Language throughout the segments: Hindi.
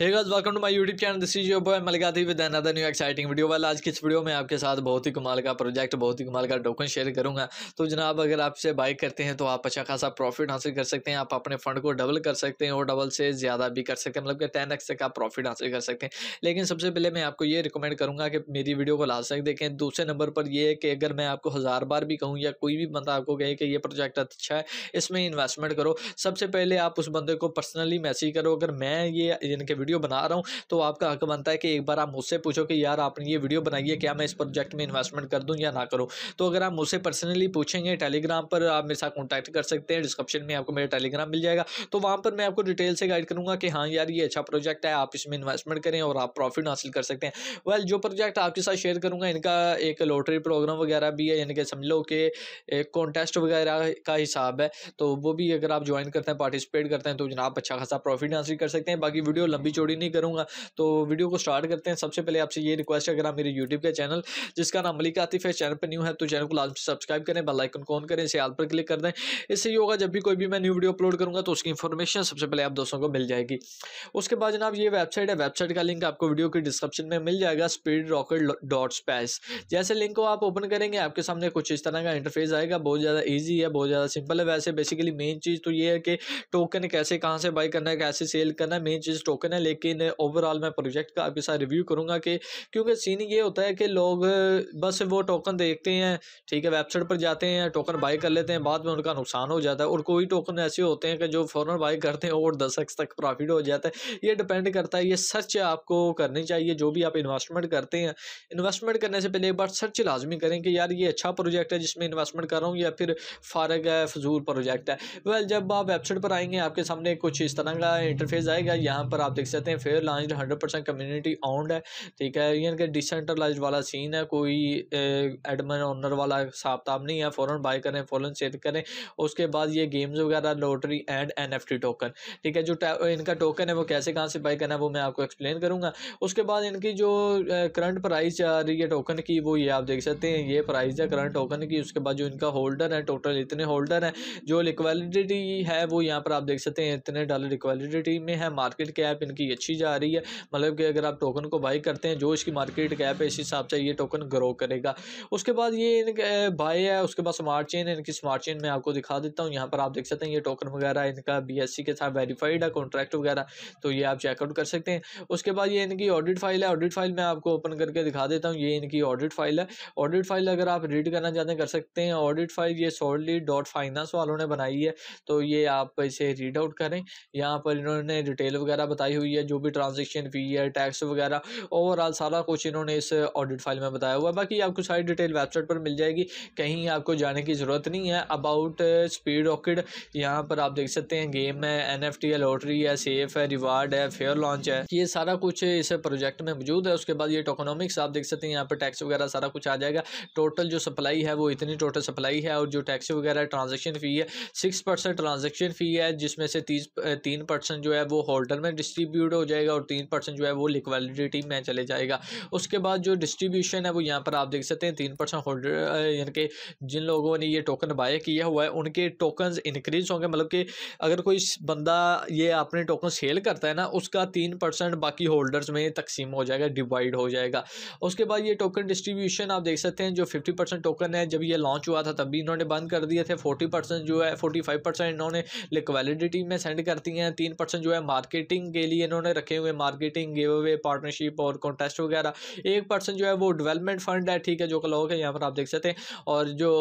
hey guys welcome to my YouTube channel this is your boy मलिका थी with another new exciting video वाला आज की इस वीडियो में आपके साथ बहुत ही कमाल का प्रोजेक्ट बहुत ही कमाल का टोकन शेयर करूंगा तो जनाब अगर आपसे बाई करते हैं तो आप अच्छा खासा प्रॉफिट हासिल कर सकते हैं आप अपने फंड को डबल कर सकते हैं और डबल से ज़्यादा भी कर सकते हैं मतलब कि टेन तक आप प्रॉफिट हासिल कर सकते हैं लेकिन सबसे पहले मैं आपको ये रिकमेंड करूँगा कि मेरी वीडियो को लास्ट तक देखें दूसरे नंबर पर यह है कि अगर मैं आपको हज़ार बार भी कहूँ या कोई भी बंदा आपको कहे कि ये प्रोजेक्ट अच्छा है इसमें इन्वेस्टमेंट करो सबसे पहले आप उस बंदे को पर्सनली मैसेज करो अगर मैं ये इनके वीडियो बना रहा हूँ तो आपका हक बनता है कि एक बार आप मुझसे पूछो कि यार आपने ये वीडियो बनाई है क्या मैं इस प्रोजेक्ट में इन्वेस्टमेंट कर दूँ या ना करूँ तो अगर आप मुझसे पर्सनली पूछेंगे टेलीग्राम पर आप मेरे साथ कॉन्टैक्ट कर सकते हैं डिस्क्रिप्शन में आपको मेरा टेलीग्राम मिल जाएगा तो वहाँ पर मैं आपको डिटेल से गाइड करूँगा कि हाँ यार ये अच्छा प्रोजेक्ट है आप इसमें इन्वेस्टमेंट करें और आप प्रॉफिट हासिल कर सकते हैं वेल जो प्रोजेक्ट आपके साथ शेयर करूँगा इनका एक लॉटरी प्रोग्राम वगैरह भी है यानी कि समझ लो कि एक कॉन्टेस्ट वगैरह का हिसाब है तो वो भी अगर आप ज्वाइन करते हैं पार्टिसिपेट करते हैं तो जनाब अच्छा खासा प्रॉफिट हासिल कर सकते हैं बाकी वीडियो लंबी चोरी नहीं करूँगा तो वीडियो को स्टार्ट करते हैं सबसे पहले आपसे ये रिक्वेस्ट है अगर आप मेरे यूट्यूब का चैनल जिसका नाम मलिक आतिफ है चैनल पर न्यू है तो चैनल को लास्ट सब्सक्राइब करें बेलाइकन को ऑन करें इसे आल पर क्लिक कर दें इससे ये होगा जब भी कोई भी मैं न्यू वीडियो अपलोड करूँगा तो उसकी इन्फॉर्मेशन सबसे पहले आप दोस्तों को मिल जाएगी उसके बाद जनाब ये वेबसाइट है वेबसाइट का लिंक आपको वीडियो के डिस्क्रिप्शन में मिल जाएगा स्पीड रॉकेट डॉट स्पैस जैसे लिंक को आप ओपन करेंगे आपके सामने कुछ इस तरह का इंटरफेस आएगा बहुत ज़्यादा ईजी है बहुत ज़्यादा सिंपल है वैसे बेसिकली मेन चीज़ तो ये है कि टोकन कैसे कहाँ से बाई करना है कैसे सेल करना है मेन चीज़ टोकन है लेकिन ओवरऑल मैं प्रोजेक्ट का आपके साथ रिव्यू करूँगा कि क्योंकि सीन ये होता है कि लोग बस वो टोकन देखते हैं ठीक है वेबसाइट पर जाते हैं टोकन बाई कर लेते हैं बाद में उनका नुकसान हो जाता है और कोई टोकन ऐसे होते हैं कि जो फ़ौरन बाई करते हैं और दस एक्स तक प्रॉफिट हो जाता है ये डिपेंड करता है ये सर्च आपको करनी चाहिए जो भी आप इन्वेस्टमेंट करते हैं इन्वेस्टमेंट करने से पहले एक बार सर्च लाजमी करें कि यार ये अच्छा प्रोजेक्ट है जिसमें इन्वेस्टमेंट कर रहा हूँ या फिर फारग है फजूल प्रोजेक्ट है वेल जब आप वेबसाइट पर आएंगे आपके सामने कुछ इस तरह का इंटरफेस आएगा यहाँ पर आप देख सकते सकते हैं fair launch hundred percent community owned है ठीक है यानी कि डिसेंट्रलाइज वाला सीन है कोई एडमिन ऑनर वाला हिसाब ताब नहीं है फ़ौरन बाई करें फ़ौरन चेक करें उसके बाद ये गेम्स वगैरह लॉटरी एंड एन टोकन ठीक है जो इनका टोकन है वो कैसे कहाँ से बाई करना है वो मैं आपको एक्सप्लेन करूँगा उसके बाद इनकी जो करंट प्राइस आ रही है टोकन की वो ये आप देख सकते हैं ये प्राइस है करंट टोकन की उसके बाद जो इनका होल्डर है टोटल इतने होल्डर हैं जो लिक्वालिडिटी है वो यहाँ पर आप देख सकते हैं इतने डॉलर इक्वालिटी में है मार्केट कैप इनकी काफ़ी अच्छी जा रही है मतलब कि अगर आप टोकन को बाई करते हैं जो इसकी मार्केट कैप है इस हिसाब से ये टोकन ग्रो करेगा उसके बाद ये बाई है उसके बाद स्मार्ट चेन इनकी स्मार्ट चेन में आपको दिखा देता हूँ यहाँ पर आप देख सकते हैं ये टोकन वगैरह इनका बी के साथ वेरीफाइड है कॉन्ट्रैक्ट वगैरह तो ये आप चेकआउट कर सकते हैं उसके बाद ये इनकी ऑडिट फाइल है ऑडिट फाइल मैं आपको ओपन करके दिखा देता हूँ ये इनकी ऑडिट फाइल है ऑडिट फाइल अगर आप रीड करना चाहते हैं कर सकते हैं ऑडिट फाइल ये सोल्डली डॉट फाइनेंस वालों ने बनाई है तो ये आप इसे रीड आउट करें यहाँ पर इन्होंने डिटेल वगैरह बताई हुई हुई है जो भी ट्रांजेक्शन फी है टैक्स वगैरह ओवरऑल सारा कुछ इन्होंने इस ऑडिट फाइल में बताया हुआ है बाकी आपको सारी डिटेल वेबसाइट पर मिल जाएगी कहीं आपको जाने की ज़रूरत नहीं है अबाउट स्पीड रॉकेट यहाँ पर आप देख सकते हैं गेम है एन एफ टी है लॉटरी है सेफ है रिवार्ड है फेयर लॉन्च है ये सारा कुछ इस प्रोजेक्ट में मौजूद है उसके बाद ये टोकोनॉमिक्स आप देख सकते हैं यहाँ पर टैक्स वगैरह सारा कुछ आ जाएगा टोटल जो सप्लाई है वो इतनी टोटल सप्लाई है और जो टैक्स वगैरह ट्रांजेक्शन फ़ी है सिक्स परसेंट ट्रांजेक्शन फ़ी है जिसमें से तीस तीन परसेंट जो है वो होल्डर में डिस्ट्रीब्यूट डिस्ट्रीब्यूट हो जाएगा और तीन परसेंट जो है वो लिक्वालिटी में चले जाएगा उसके बाद जो डिस्ट्रीब्यूशन है वो यहाँ पर आप देख सकते हैं तीन परसेंट होल्डर यानी कि जिन लोगों ने ये टोकन बाय किया हुआ है उनके टोकन इंक्रीज होंगे मतलब कि अगर कोई बंदा ये अपने टोकन सेल करता है ना उसका तीन परसेंट बाकी होल्डर्स में तकसीम हो जाएगा डिवाइड हो जाएगा उसके बाद ये टोकन डिस्ट्रीब्यूशन आप देख सकते हैं जो फिफ्टी परसेंट टोकन है जब ये लॉन्च हुआ था तब भी इन्होंने बंद कर दिए थे फोर्टी परसेंट जो है फोर्टी फाइव परसेंट इन्होंने लिक्विडिटी में सेंड करती हैं तीन परसेंट जो है मार्केटिंग के लिए इन्होंने रखे हुए मार्केटिंग गिव अवे पार्टनरशिप और कॉन्टेस्ट वगैरह एक परसेंट जो है वो डेवलपमेंट फंड है ठीक है जो क्लॉक है यहाँ पर आप देख सकते हैं और जो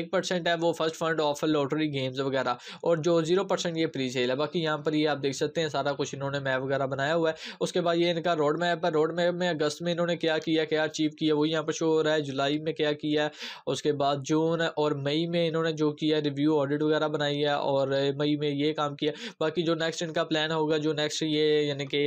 एक परसेंट है वो first fund of lottery games वगैरह और जो जीरो परसेंट ये प्री सेल है बाकी यहाँ पर ये आप देख सकते हैं सारा कुछ इन्होंने मैप वगैरह बनाया हुआ है उसके बाद ये इनका रोड मैप है रोड मैप में अगस्त में इन्होंने क्या किया क्या अचीव किया वो यहाँ पर शो हो रहा है जुलाई में क्या किया उसके बाद जून और मई में इन्होंने जो किया रिव्यू ऑडिट वगैरह बनाई है और मई में ये काम किया बाकी जो नेक्स्ट इनका प्लान होगा जो नेक्स्ट ये यानी कि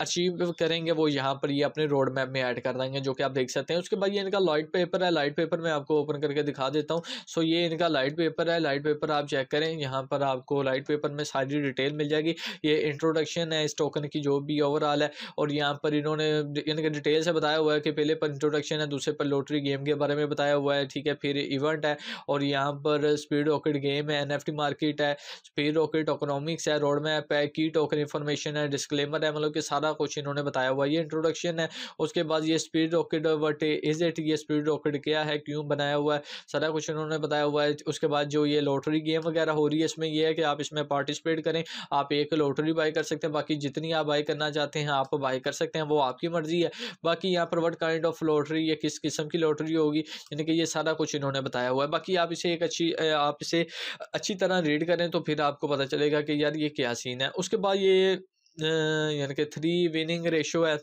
अचीव करेंगे वो यहाँ पर ये अपने रोड मैप में ऐड कर देंगे जो कि आप देख सकते हैं उसके बाद ये इनका लाइट पेपर है लाइट पेपर मैं आपको ओपन करके दिखा देता हूँ सो ये इनका लाइट पेपर है लाइट पेपर आप चेक करें यहाँ पर आपको लाइट पेपर में सारी डिटेल मिल जाएगी ये इंट्रोडक्शन है इस टोकन की जो भी ओवरऑल है और यहाँ पर इन्होंने इनके डिटेल से बताया हुआ है कि पहले पर इंट्रोडक्शन है दूसरे पर लोटरी गेम के बारे में बताया हुआ है ठीक है फिर इवेंट है और यहाँ पर स्पीड रॉकेट गेम है एन मार्केट है स्पीड रॉकेट इकोनॉमिक्स है रोड मैप है की टोकन इन्फॉर्मेशन है डिस्कलेमर है मतलब के सारा कुछ इन्होंने बताया हुआ ये इंट्रोडक्शन है उसके बाद ये speed rocket what is it ये स्पीड रॉकेट क्या है क्यों बनाया हुआ है सारा कुछ इन्होंने बताया हुआ है उसके बाद जो ये लॉटरी गेम वगैरह हो रही है इसमें यह है कि आप इसमें पार्टिसिपेट करें आप एक लॉटरी बाई कर सकते हैं बाकी जितनी आप बाई करना चाहते हैं आप बाई कर सकते हैं वो आपकी मर्जी है बाकी यहाँ पर वट काइंड ऑफ लॉटरी या किस किस्म की लॉटरी होगी यानी कि ये सारा कुछ इन्होंने बताया हुआ है बाकी आप इसे एक अच्छी आप इसे अच्छी तरह रीड करें तो फिर आपको पता चलेगा कि यार ये क्या सीन है उसके बाद ये यानी कि थ्री विनिंग रेशो है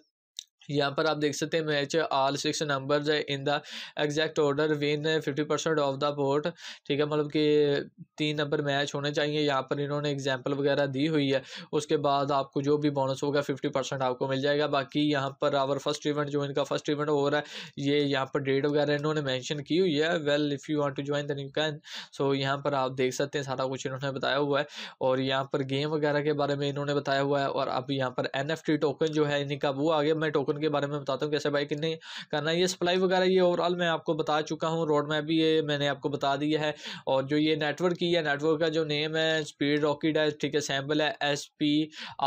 यहाँ पर आप देख सकते हैं match all six number in the exact order win fifty percent of the vote ठीक है मतलब कि तीन नंबर मैच होने चाहिए यहाँ पर इन्होंने एग्जाम्पल वगैरह दी हुई है उसके बाद आपको जो भी बोनस होगा फिफ्टी परसेंट आपको मिल जाएगा बाकी यहाँ पर आवर फर्स्ट इवेंट जो इनका फर्स्ट इवेंट हो रहा है ये यहाँ पर डेट वगैरह इन्होंने मैंशन की हुई है well if you want to join then you can so यहाँ पर आप देख सकते हैं सारा कुछ इन्होंने बताया हुआ है और यहाँ पर गेम वगैरह के बारे में इन्होंने बताया हुआ है और अब यहाँ पर एन टोकन जो है इनका वो आगे मैं टोकन उनके बारे में बताता हूँ कैसे बाई कितने करना ये सप्लाई वगैरह ये ओवरऑल मैं आपको बता चुका हूँ रोड मैप भी ये मैंने आपको बता दिया है और जो ये नेटवर्क की है नेटवर्क का जो नेम है स्पीड रॉकेट है ठीक है सैम्पल है एस पी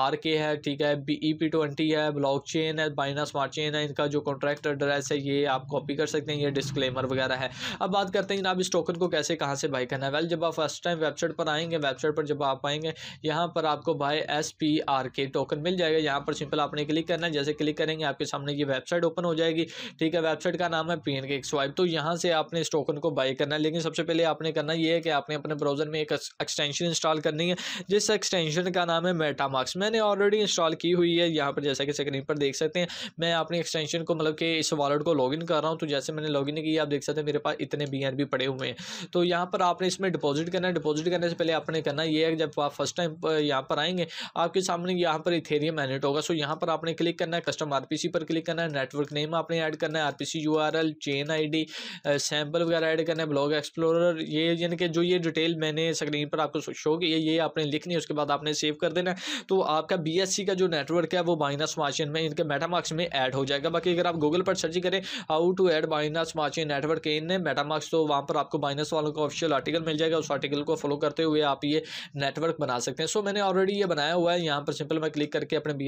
आर के है ठीक है बी ई पी ट्वेंटी है ब्लॉक चेन है बाइना स्मार्ट चेन है इनका जो कॉन्ट्रैक्ट एड्रेस है ये आप कॉपी कर सकते हैं ये डिस्कलेमर वगैरह है अब बात करते हैं आप इस टोकन को कैसे कहाँ से बाई करना है वेल जब आप फर्स्ट टाइम वेबसाइट पर आएंगे वेबसाइट पर जब आप आएंगे यहाँ पर आपको बाई एस पी आर के टोकन मिल जाएगा यहाँ पर सिंपल आपने क्लिक करना है जैसे क्लिक करेंगे आप आपके सामने ये वेबसाइट ओपन हो जाएगी ठीक है वेबसाइट का नाम है पी एन के स्वाइप तो यहाँ से आपने इस टोकन को बाई करना है लेकिन सबसे पहले आपने करना ये है कि आपने अपने ब्राउज़र में एक एक्सटेंशन इंस्टॉल करनी है जिस एक्सटेंशन का नाम है मार्क्स मैंने ऑलरेडी इंस्टॉल की हुई है यहाँ पर जैसा कि स्क्रीन पर देख सकते हैं मैं अपनी एक्सटेंशन को मतलब कि इस वॉलेट को लॉग कर रहा हूँ तो जैसे मैंने लॉग किया आप देख सकते हैं मेरे पास इतने बी पड़े हुए हैं तो यहाँ पर आपने इसमें डिपॉजिट करना है डिपोजिट करने से पहले आपने करना ये है जब आप फर्स्ट टाइम यहाँ पर आएंगे आपके सामने यहाँ पर इथेरियम मैनेट होगा सो यहाँ पर आपने क्लिक करना है कस्टम आर आरपीसी पर क्लिक करना है नेटवर्क नेम आपने ऐड करना है RPC URL chain ID sample वगैरह ऐड करना है ब्लॉग एक्सप्लोरर ये यानी कि जो ये डिटेल मैंने स्क्रीन पर आपको शो की है ये आपने लिखनी है उसके बाद आपने सेव कर देना है तो आपका बी का जो नेटवर्क है वो बाइना मार्चिन में इनके मेटामार्क्स में ऐड हो जाएगा बाकी अगर आप गूगल पर सर्च करें हाउ टू एड बाइनास मार्चिन नेटवर्क इन मेटामार्क्स तो वहाँ पर आपको बाइनस वालों का ऑफिशियल आर्टिकल मिल जाएगा उस आर्टिकल को फॉलो करते हुए आप ये नेटवर्क बना सकते हैं सो मैंने ऑलरेडी ये बनाया हुआ है यहाँ पर सिंपल मैं क्लिक करके अपने बी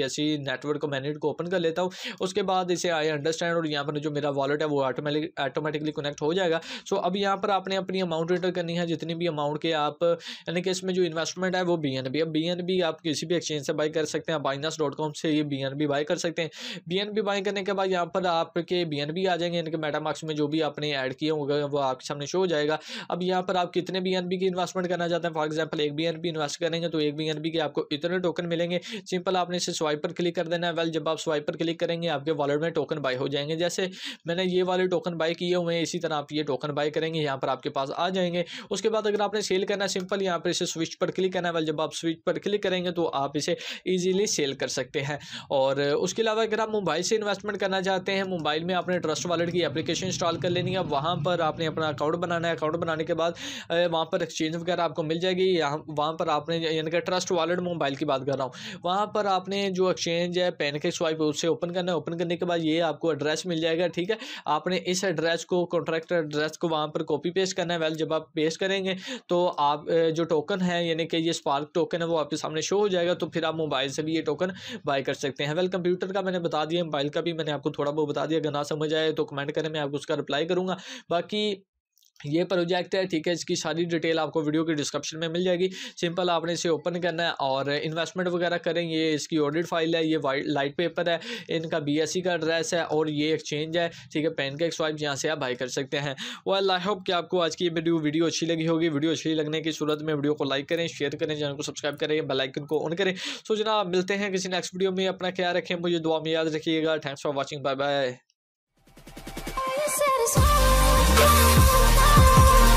नेटवर्क को मैनेट को ओपन कर लेता हूँ उसके बाद इसे आई अंडरस्टैंड और यहाँ पर जो मेरा वॉलेट है वो आटोमेटिक ऑटोमेटिकली कनेक्ट हो जाएगा सो अब यहाँ पर आपने अपनी अमाउंट रिटर्न करनी है जितनी भी अमाउंट के आप यानी कि इसमें जो इन्वेस्टमेंट है वो बी एन बी अब बी एन बी आप किसी भी एक्सचेंज से बाई कर सकते हैं बाइनास डॉट कॉम से ये बी एन बी बाई कर सकते हैं बी एन बी बाई करने के बाद यहाँ पर आपके बी एन बी आ जाएंगे यानी कि मेटामार्क्स में जो भी आपने ऐड किए होंगे वो आपके सामने शो हो जाएगा अब यहाँ पर आप कितने बी एन बी की इन्वेस्टमेंट करना चाहते हैं फॉर एग्जाम्पल एक बी एन बी इन्वेस्ट करेंगे तो एक बी एन बी के आपको इतने टोकन मिलेंगे सिंपल आपने इसे स्वाइपर क्लिक कर देना है वेल जब आप स्वाइपर क्लिक करेंगे जाएंगे आपके वॉलेट में टोकन बाई हो जाएंगे जैसे मैंने ये वाले टोकन बाई किए हुए हैं इसी तरह आप ये टोकन बाई करेंगे यहाँ पर आपके पास आ जाएंगे उसके बाद अगर आपने सेल करना है सिंपल यहाँ पर इसे स्विच पर क्लिक करना है वाले जब आप स्विच पर क्लिक करेंगे तो आप इसे ईजिली सेल कर सकते हैं और उसके अलावा अगर आप मोबाइल से इन्वेस्टमेंट करना चाहते हैं मोबाइल में आपने ट्रस्ट वॉलेट की एप्लीकेशन इंस्टॉल कर लेनी है वहाँ पर आपने अपना अकाउंट बनाना है अकाउंट बनाने के बाद वहाँ पर एक्सचेंज वगैरह आपको मिल जाएगी यहाँ वहाँ पर आपने यानी कि ट्रस्ट वॉलेट मोबाइल की बात कर रहा हूँ वहाँ पर आपने जो एक्सचेंज है पेन के स्वाइप उससे ओपन करना है ओपन करने के बाद ये आपको एड्रेस मिल जाएगा ठीक है आपने इस एड्रेस को कॉन्ट्रैक्ट एड्रेस को वहाँ पर कॉपी पेस्ट करना है वेल जब आप पेस्ट करेंगे तो आप जो टोकन है यानी कि ये स्पार्क टोकन है वो आपके सामने शो हो जाएगा तो फिर आप मोबाइल से भी ये टोकन बाय कर सकते हैं वेल कंप्यूटर का मैंने बता दिया मोबाइल का भी मैंने आपको थोड़ा बहुत बता दिया अगर ना समझ आए तो कमेंट करें मैं आपको उसका रिप्लाई करूँगा बाकी ये प्रोजेक्ट है ठीक है इसकी सारी डिटेल आपको वीडियो के डिस्क्रिप्शन में मिल जाएगी सिंपल आपने इसे ओपन करना है और इन्वेस्टमेंट वगैरह करें ये इसकी ऑडिट फाइल है ये वाइट लाइट पेपर है इनका बीएससी का एड्रेस है और ये एक्सचेंज है ठीक है पेन का एक स्वाइप यहाँ से आप बाई कर सकते हैं वेल आई होप कि आपको आज की वीडियो वीडियो अच्छी लगी होगी वीडियो अच्छी लगने की सूरत में वीडियो को लाइक करें शेयर करें चैनल को सब्सक्राइब करें बेलाइकन को ऑन करें सो जना मिलते हैं किसी नेक्स्ट वीडियो में अपना ख्याल रखें मुझे दुआ में याद रखिएगा thanks for watching bye bye